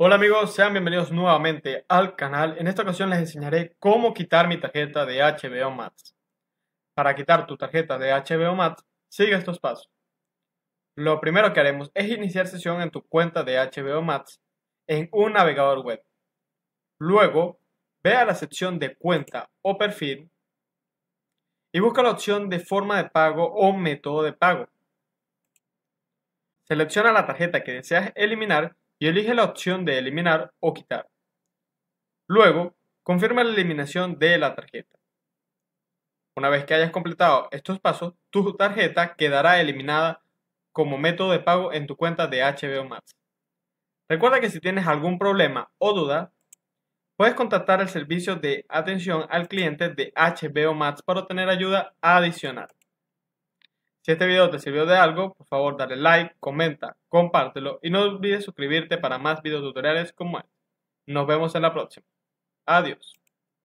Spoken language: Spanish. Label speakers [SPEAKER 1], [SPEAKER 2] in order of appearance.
[SPEAKER 1] Hola amigos, sean bienvenidos nuevamente al canal. En esta ocasión les enseñaré cómo quitar mi tarjeta de HBO Max. Para quitar tu tarjeta de HBO Max, sigue estos pasos. Lo primero que haremos es iniciar sesión en tu cuenta de HBO Max en un navegador web. Luego, ve a la sección de cuenta o perfil y busca la opción de forma de pago o método de pago. Selecciona la tarjeta que deseas eliminar y elige la opción de eliminar o quitar. Luego, confirma la eliminación de la tarjeta. Una vez que hayas completado estos pasos, tu tarjeta quedará eliminada como método de pago en tu cuenta de HBO Max. Recuerda que si tienes algún problema o duda, puedes contactar el servicio de atención al cliente de HBO Max para obtener ayuda adicional. Si este video te sirvió de algo, por favor dale like, comenta, compártelo y no olvides suscribirte para más videos tutoriales como este. Nos vemos en la próxima. Adiós.